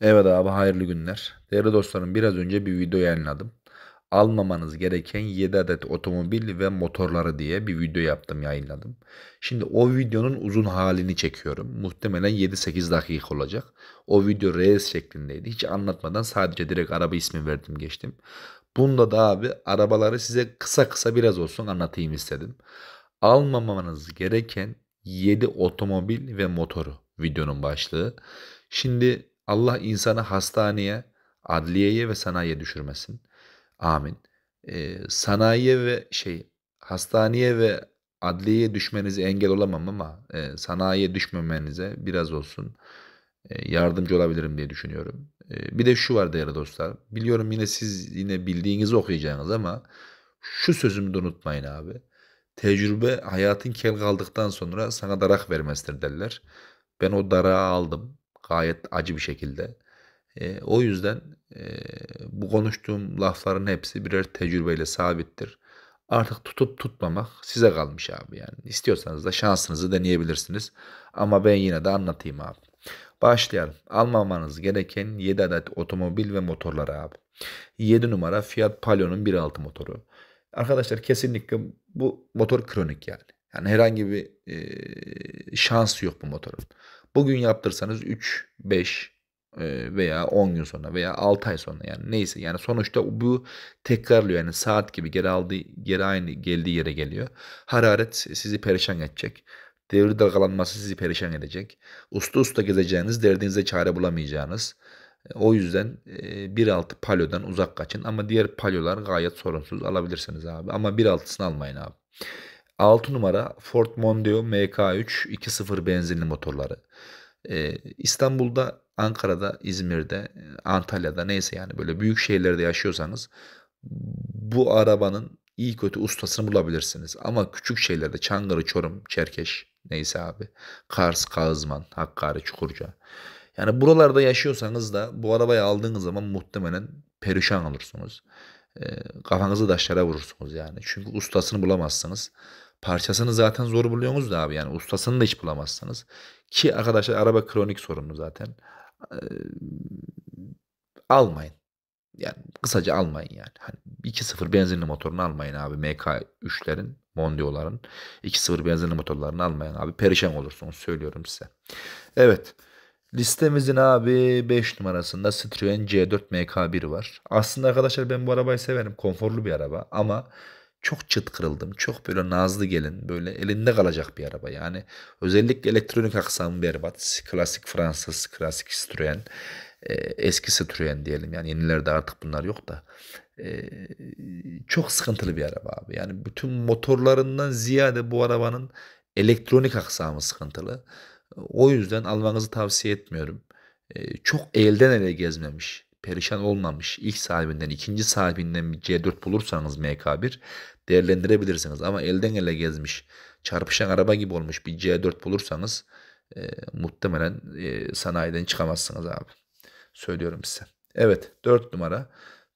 Evet abi hayırlı günler. Değerli dostlarım biraz önce bir video yayınladım. Almamanız gereken 7 adet otomobil ve motorları diye bir video yaptım yayınladım. Şimdi o videonun uzun halini çekiyorum. Muhtemelen 7-8 dakika olacak. O video reels şeklindeydi. Hiç anlatmadan sadece direkt araba ismi verdim geçtim. Bunda da abi arabaları size kısa kısa biraz olsun anlatayım istedim. Almamanız gereken 7 otomobil ve motoru videonun başlığı. Şimdi Allah insanı hastaneye, adliyeye ve sanayiye düşürmesin. Amin. Ee, sanayiye ve şey hastaneye ve adliyeye düşmenizi engel olamam ama e, sanayiye düşmemenize biraz olsun e, yardımcı olabilirim diye düşünüyorum. E, bir de şu var değerli dostlar. Biliyorum yine siz yine bildiğinizi okuyacağınız ama şu sözümü de unutmayın abi. Tecrübe hayatın kel kaldıktan sonra sana darak vermesidir derler. Ben o darağı aldım. Gayet acı bir şekilde. E, o yüzden e, bu konuştuğum lafların hepsi birer tecrübeyle sabittir. Artık tutup tutmamak size kalmış abi yani. İstiyorsanız da şansınızı deneyebilirsiniz. Ama ben yine de anlatayım abi. Başlayalım. Almamanız gereken 7 adet otomobil ve motorlar abi. 7 numara Fiat Paleo'nun 1.6 motoru. Arkadaşlar kesinlikle bu motor kronik yani. Yani herhangi bir e, şansı yok bu motorun. Bugün yaptırsanız 3, 5 e, veya 10 gün sonra veya 6 ay sonra yani neyse yani sonuçta bu tekrarlıyor yani saat gibi geri aldı geri aynı geldiği yere geliyor. Hararet sizi perişan edecek. Devir dalgalanması sizi perişan edecek. Usta usta gezeceğiniz, derdinize çare bulamayacağınız. E, o yüzden 1.6 e, palyodan uzak kaçın ama diğer palyolar gayet sorunsuz alabilirsiniz abi. Ama 1.6'sını almayın abi. 6 numara Ford Mondeo MK3 2.0 benzinli motorları. Ee, İstanbul'da, Ankara'da, İzmir'de, Antalya'da neyse yani böyle büyük şehirlerde yaşıyorsanız bu arabanın iyi kötü ustasını bulabilirsiniz. Ama küçük şehirlerde Çankırı, Çorum, Çerkeş neyse abi. Kars, Kağızman, Hakkari, Çukurca. Yani buralarda yaşıyorsanız da bu arabayı aldığınız zaman muhtemelen perişan olursunuz. E, kafanızı taşlara vurursunuz yani. Çünkü ustasını bulamazsınız. Parçasını zaten zor buluyorsunuz da abi yani ustasını da hiç bulamazsınız. Ki arkadaşlar araba kronik sorunu zaten. Ee, almayın. Yani kısaca almayın yani. Hani 2.0 benzinli motorunu almayın abi. MK3'lerin, Mondio'ların 2.0 benzinli motorlarını almayın abi. Perişan olursunuz söylüyorum size. Evet. Listemizin abi 5 numarasında Citroen C4 MK1 var. Aslında arkadaşlar ben bu arabayı severim. Konforlu bir araba ama çok çıt kırıldım. Çok böyle nazlı gelin. Böyle elinde kalacak bir araba. Yani özellikle elektronik aksamı berbat. Klasik Fransız, klasik Citroen. E, eski Citroen diyelim. Yani yenilerde artık bunlar yok da. E, çok sıkıntılı bir araba abi. Yani bütün motorlarından ziyade bu arabanın elektronik aksamı sıkıntılı. O yüzden almanızı tavsiye etmiyorum. E, çok elden ele gezmemiş perişan olmamış ilk sahibinden ikinci sahibinden bir C4 bulursanız MK1 değerlendirebilirsiniz. Ama elden ele gezmiş çarpışan araba gibi olmuş bir C4 bulursanız e, muhtemelen e, sanayiden çıkamazsınız abi. Söylüyorum size. Evet 4 numara.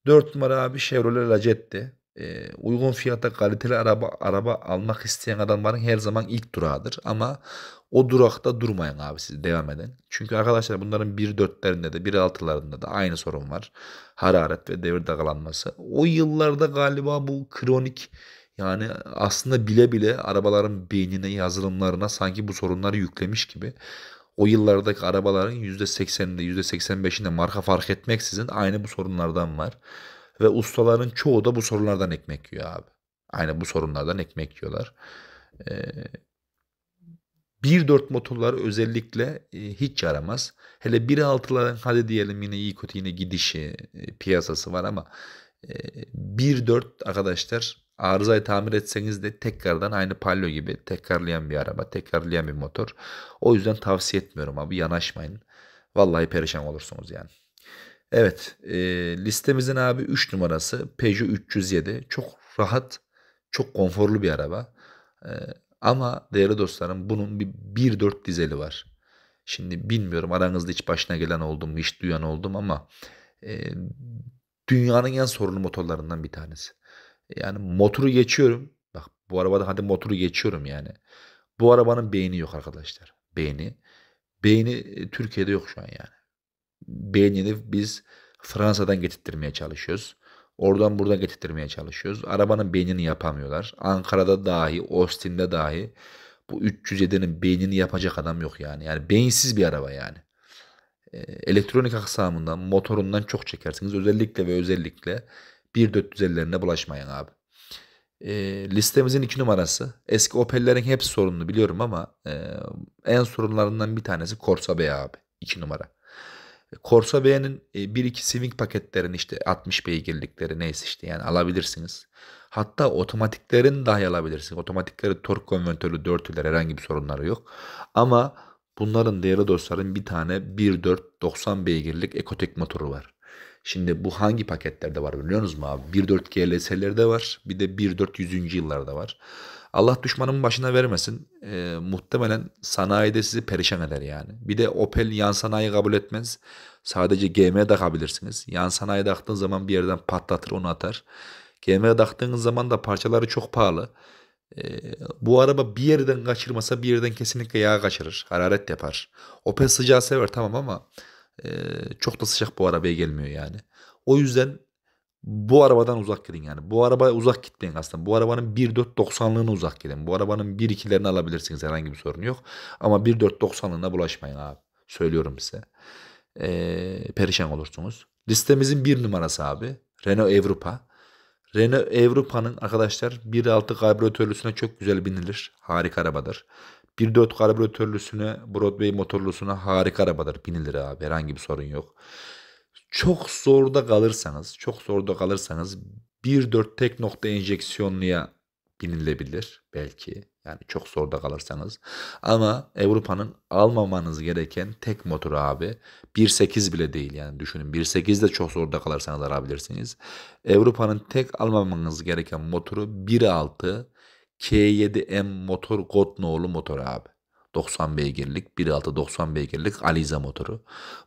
4 numara abi Chevrolet Lacetti e, uygun fiyata kaliteli araba araba almak isteyen adamların her zaman ilk durağıdır. Ama o durakta durmayın abi siz devam edin. Çünkü arkadaşlar bunların 1.4'lerinde de 1.6'larında da aynı sorun var. Hararet ve devir dalgalanması. O yıllarda galiba bu kronik yani aslında bile bile arabaların beynine yazılımlarına sanki bu sorunları yüklemiş gibi o yıllardaki arabaların %80'inde %85'inde marka fark etmeksizin aynı bu sorunlardan var. Ve ustaların çoğu da bu sorunlardan ekmek yiyor abi. Aynen bu sorunlardan ekmek yiyorlar. Ee, 1.4 motorlar özellikle e, hiç yaramaz. Hele 1.6'ların hadi diyelim yine iyi kötü yine gidişi e, piyasası var ama 1.4 e, arkadaşlar arızayı tamir etseniz de tekrardan aynı palyo gibi tekrarlayan bir araba, tekrarlayan bir motor. O yüzden tavsiye etmiyorum abi yanaşmayın. Vallahi perişan olursunuz yani. Evet e, listemizin abi 3 numarası Peugeot 307. Çok rahat, çok konforlu bir araba. E, ama değerli dostlarım bunun bir 1.4 dizeli var. Şimdi bilmiyorum aranızda hiç başına gelen oldum, mu, hiç duyan oldum ama e, dünyanın en sorunlu motorlarından bir tanesi. Yani motoru geçiyorum. Bak bu arabada hadi motoru geçiyorum yani. Bu arabanın beyni yok arkadaşlar. Beyni. Beyni e, Türkiye'de yok şu an yani beynini biz Fransa'dan getirtmeye çalışıyoruz. Oradan buradan getirtmeye çalışıyoruz. Arabanın beynini yapamıyorlar. Ankara'da dahi, Austin'de dahi bu 307'nin beynini yapacak adam yok yani. Yani beyinsiz bir araba yani. Ee, elektronik aksamından, motorundan çok çekersiniz. Özellikle ve özellikle 1.450'lerine bulaşmayın abi. E, listemizin iki numarası. Eski Opel'lerin hepsi sorunlu biliyorum ama e, en sorunlarından bir tanesi Corsa B abi. iki numara. Corsa B'nin 1-2 e, Swing paketlerini işte 60 beygirlikleri neyse işte yani alabilirsiniz. Hatta otomatiklerin dahi alabilirsiniz. Otomatikleri tork konvertörlü dörtüler herhangi bir sorunları yok. Ama bunların değerli dostların bir tane 1.4 90 beygirlik ekotek motoru var. Şimdi bu hangi paketlerde var biliyor musunuz mu abi? 1.4 GLS'lerde var. Bir de 1.4 100. yıllarda var. Allah düşmanın başına vermesin. E, muhtemelen sanayide sizi perişan eder yani. Bir de Opel yan sanayi kabul etmez. Sadece GM'ye takabilirsiniz. Yan sanayi taktığın zaman bir yerden patlatır onu atar. GM'ye taktığınız zaman da parçaları çok pahalı. E, bu araba bir yerden kaçırmasa bir yerden kesinlikle yağ kaçırır. Hararet yapar. Opel sıcağı sever tamam ama e, çok da sıcak bu arabaya gelmiyor yani. O yüzden bu arabadan uzak gidin yani. Bu arabaya uzak gitmeyin aslında. Bu arabanın 1.4.90'lığına uzak gidin. Bu arabanın 1.2'lerini alabilirsiniz herhangi bir sorun yok. Ama 1.4.90'lığına bulaşmayın abi. Söylüyorum size. Ee, perişan olursunuz. Listemizin bir numarası abi. Renault Evropa Renault Evropa'nın arkadaşlar 1.6 karbüratörlüsüne çok güzel binilir. Harika arabadır. 1.4 karbüratörlüsüne Broadway motorlusuna harika arabadır. Binilir abi herhangi bir sorun yok çok zorda kalırsanız, çok zorda kalırsanız 1.4 tek nokta enjeksiyonluya binilebilir belki. Yani çok zorda kalırsanız. Ama Avrupa'nın almamanız gereken tek motoru abi 1.8 bile değil yani düşünün. 1.8 de çok zorda kalırsanız alabilirsiniz. Avrupa'nın tek almamanız gereken motoru 1.6 K7M motor Gotnoğlu motor abi. 90 beygirlik 1.6 90 beygirlik Aliza motoru.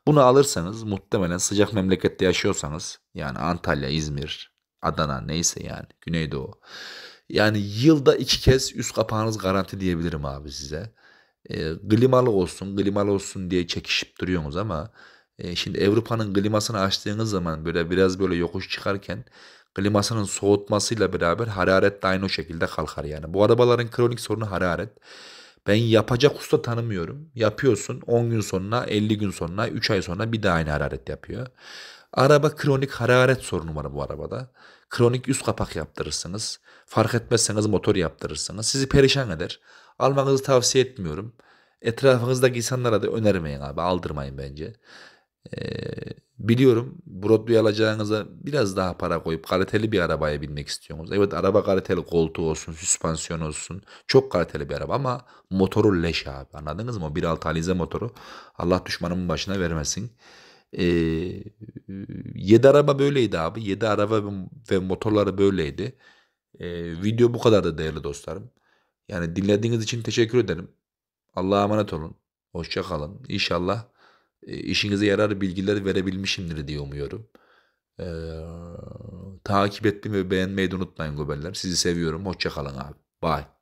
Bunu alırsanız muhtemelen sıcak memlekette yaşıyorsanız yani Antalya, İzmir, Adana neyse yani Güneydoğu. Yani yılda iki kez üst kapağınız garanti diyebilirim abi size. E, ee, klimalı olsun klimalı olsun diye çekişip duruyorsunuz ama e, şimdi Avrupa'nın klimasını açtığınız zaman böyle biraz böyle yokuş çıkarken klimasının soğutmasıyla beraber hararet de aynı o şekilde kalkar yani. Bu arabaların kronik sorunu hararet. Ben yapacak usta tanımıyorum. Yapıyorsun 10 gün sonra, 50 gün sonra, 3 ay sonra bir daha aynı hararet yapıyor. Araba kronik hararet sorunu var bu arabada. Kronik üst kapak yaptırırsınız. Fark etmezseniz motor yaptırırsınız. Sizi perişan eder. Almanızı tavsiye etmiyorum. Etrafınızdaki insanlara da önermeyin abi aldırmayın bence. E, biliyorum Broadway alacağınıza biraz daha para koyup kaliteli bir arabaya binmek istiyorsunuz. Evet araba kaliteli koltuğu olsun, süspansiyon olsun. Çok kaliteli bir araba ama motoru leş abi anladınız mı? 1.6 Alize motoru Allah düşmanımın başına vermesin. E, ee, 7 araba böyleydi abi. 7 araba ve motorları böyleydi. E, video bu kadar da değerli dostlarım. Yani dinlediğiniz için teşekkür ederim. Allah'a emanet olun. Hoşçakalın. kalın. İnşallah e, işinize yarar bilgiler verebilmişimdir diye umuyorum. Ee, takip etmeyi ve beğenmeyi de unutmayın goberler. Sizi seviyorum. Hoşçakalın abi. Bye.